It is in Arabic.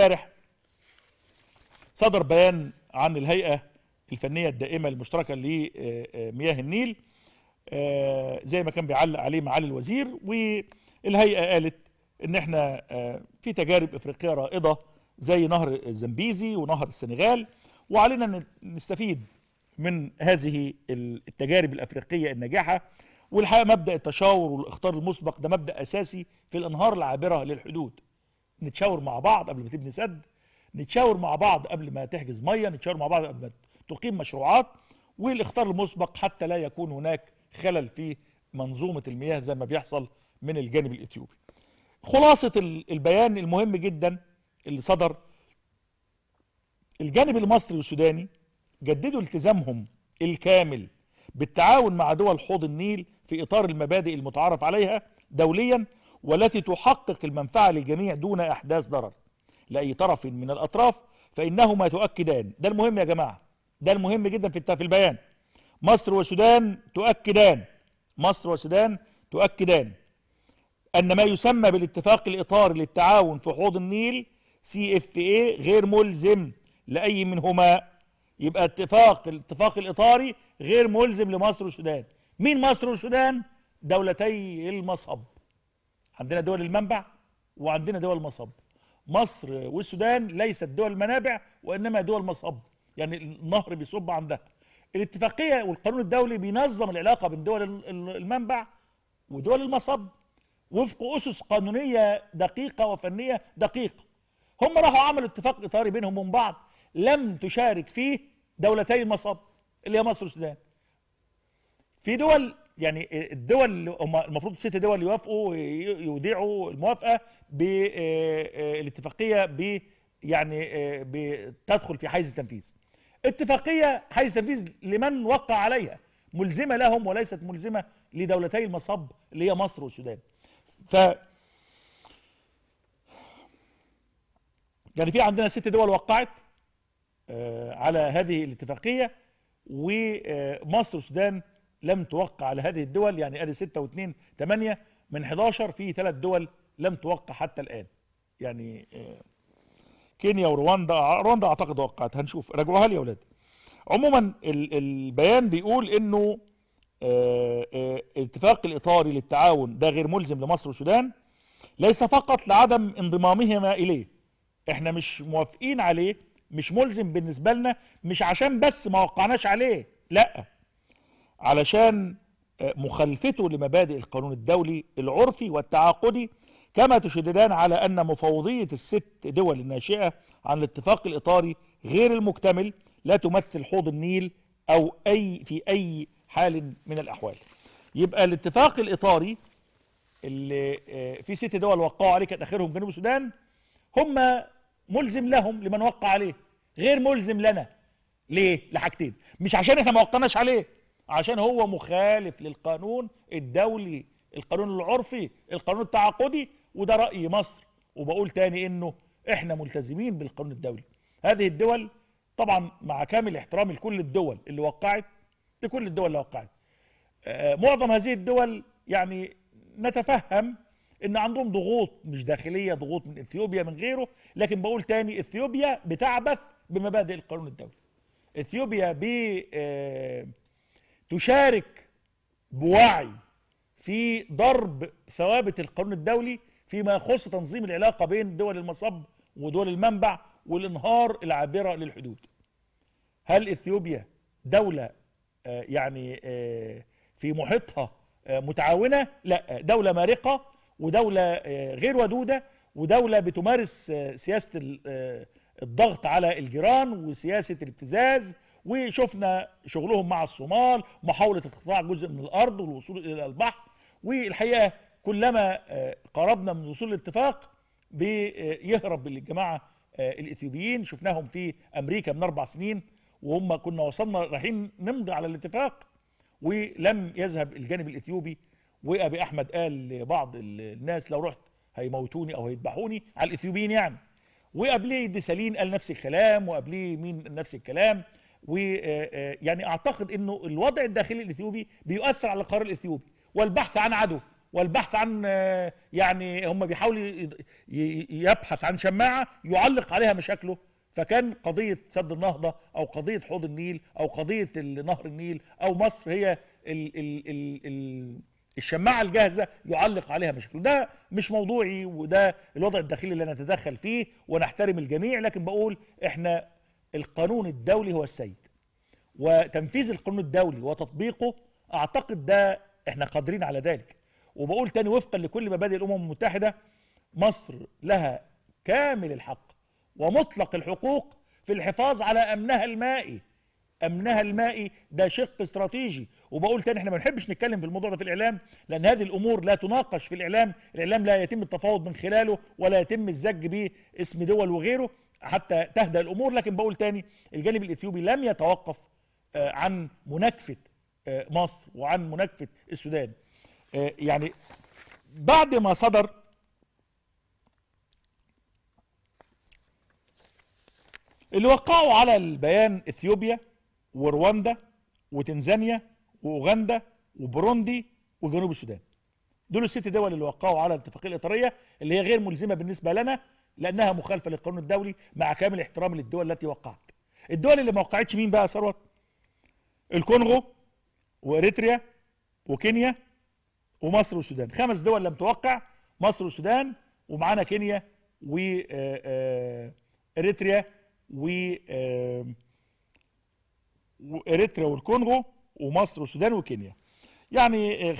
امبارح صدر بيان عن الهيئه الفنيه الدائمه المشتركه لمياه النيل آه، زي ما كان بيعلق عليه معالي الوزير والهيئه قالت ان احنا آه، في تجارب افريقيه رائده زي نهر الزنبيزي ونهر السنغال وعلينا نستفيد من هذه التجارب الافريقيه الناجحه والحقيقه مبدا التشاور والاخطار المسبق ده مبدا اساسي في الانهار العابره للحدود نتشاور مع بعض قبل ما تبني سد نتشاور مع بعض قبل ما تحجز ميه نتشاور مع بعض قبل ما تقيم مشروعات والاختيار المسبق حتى لا يكون هناك خلل في منظومه المياه زي ما بيحصل من الجانب الاثيوبي خلاصه البيان المهم جدا اللي صدر الجانب المصري والسوداني جددوا التزامهم الكامل بالتعاون مع دول حوض النيل في اطار المبادئ المتعارف عليها دوليا والتي تحقق المنفعة للجميع دون إحداث ضرر لأي طرف من الأطراف فإنهما تؤكدان ده المهم يا جماعة ده المهم جدا في البيان مصر والسودان تؤكدان مصر والسودان تؤكدان أن ما يسمى بالاتفاق الإطاري للتعاون في حوض النيل سي اف اي غير ملزم لأي منهما يبقى اتفاق الاتفاق الإطاري غير ملزم لمصر والسودان مين مصر والسودان؟ دولتي المصب عندنا دول المنبع وعندنا دول المصب مصر والسودان ليست دول منابع وانما دول مصب يعني النهر بيصب عندها الاتفاقيه والقانون الدولي بينظم العلاقه بين دول المنبع ودول المصب وفق اسس قانونيه دقيقه وفنيه دقيقه هم راحوا عملوا اتفاق اطاري بينهم وبين بعض لم تشارك فيه دولتي المصب اللي هي مصر والسودان في دول يعني الدول اللي هم المفروض ست دول يوافقوا يودعوا الموافقه بالاتفاقيه آه، آه، ب يعني آه، بتدخل في حيز التنفيذ. اتفاقيه حيز تنفيذ لمن وقع عليها ملزمه لهم وليست ملزمه لدولتي المصب اللي هي مصر والسودان. ف يعني في عندنا ست دول وقعت على هذه الاتفاقيه ومصر والسودان لم توقع لهذه الدول يعني ادي 6 و2 8 من 11 في ثلاث دول لم توقع حتى الان يعني آه، كينيا ورواندا رواندا اعتقد وقعت هنشوف راجعوها لي يا اولاد عموما البيان بيقول انه آه، آه، الاتفاق الاطاري للتعاون ده غير ملزم لمصر والسودان ليس فقط لعدم انضمامهما اليه احنا مش موافقين عليه مش ملزم بالنسبه لنا مش عشان بس ما وقعناش عليه لا علشان آه، مخالفته لمبادئ القانون الدولي العرفي والتعاقدي كما تشددان على أن مفوضية الست دول الناشئة عن الاتفاق الإطاري غير المكتمل لا تمثل حوض النيل أو أي في أي حال من الأحوال يبقى الاتفاق الإطاري اللي آه، في ست دول وقعوا عليه كان آخرهم جنوب السودان هم ملزم لهم لمن وقع عليه غير ملزم لنا ليه؟ لحاجتين مش عشان احنا ما وقعناش عليه عشان هو مخالف للقانون الدولي القانون العرفي القانون التعاقدي وده رأي مصر وبقول تاني انه احنا ملتزمين بالقانون الدولي هذه الدول طبعا مع كامل احترامي لكل الدول اللي وقعت لكل الدول اللي وقعت آه، معظم هذه الدول يعني نتفهم ان عندهم ضغوط مش داخليه ضغوط من اثيوبيا من غيره لكن بقول تاني اثيوبيا بتعبث بمبادئ القانون الدولي اثيوبيا ب آه، تشارك بوعي في ضرب ثوابت القانون الدولي فيما يخص تنظيم العلاقه بين دول المصب ودول المنبع والانهار العابره للحدود. هل اثيوبيا دوله آه، يعني آه، في محيطها آه، متعاونه؟ لا، دوله مارقه ودوله غير ودوده ودوله بتمارس سياسه الضغط على الجيران وسياسه الابتزاز وشفنا شغلهم مع الصومال محاولة اقتطاع جزء من الأرض والوصول إلى البحر والحقيقة كلما آه، قربنا من وصول الاتفاق بيهرب الجماعة آه، الإثيوبيين شفناهم في أمريكا من أربع سنين وهم كنا وصلنا رايحين نمضي على الاتفاق ولم يذهب الجانب الإثيوبي وأبي أحمد قال لبعض الناس لو رحت هيموتوني أو هيذبحوني على الإثيوبيين يعني وقبليه دي سالين قال نفس الكلام وقبليه مين نفس الكلام ويعني آه، آه، اعتقد انه الوضع الداخلي الاثيوبي بيؤثر على القرار الاثيوبي والبحث عن عدو والبحث عن آه، يعني هم بيحاولوا يبحث عن شماعه يعلق عليها مشاكله فكان قضيه سد النهضه او قضيه حوض النيل او قضيه نهر النيل او مصر هي الـ الـ الـ الـ الشماعه الجاهزه يعلق عليها مشاكله ده مش موضوعي وده الوضع الداخلي اللي نتدخل فيه ونحترم الجميع لكن بقول احنا القانون الدولي هو السيد وتنفيذ القانون الدولي وتطبيقه اعتقد ده احنا قادرين على ذلك وبقول تاني وفقا لكل مبادئ الامم المتحده مصر لها كامل الحق ومطلق الحقوق في الحفاظ على امنها المائي امنها المائي ده شق استراتيجي وبقول تاني احنا ما بنحبش نتكلم في الموضوع ده في الاعلام لان هذه الامور لا تناقش في الاعلام الاعلام لا يتم التفاوض من خلاله ولا يتم الزج باسم دول وغيره حتى تهدى الأمور لكن بقول تاني الجانب الإثيوبي لم يتوقف آه، عن مناكفة آه، مصر وعن مناكفة السودان آه، يعني بعد ما صدر اللي وقعوا على البيان اثيوبيا ورواندا وتنزانيا واوغندا وبروندي وجنوب السودان دول الست دول اللي وقعوا على الاتفاقيه الاطاريه اللي هي غير ملزمه بالنسبه لنا لانها مخالفه للقانون الدولي مع كامل احترام للدول التي وقعت الدول اللي ما وقعتش مين بقى ثروت الكونغو واريتريا وكينيا ومصر والسودان خمس دول لم توقع مصر والسودان ومعانا كينيا و آه، آه، اريتريا و آه، واريتريا والكونغو ومصر والسودان وكينيا يعني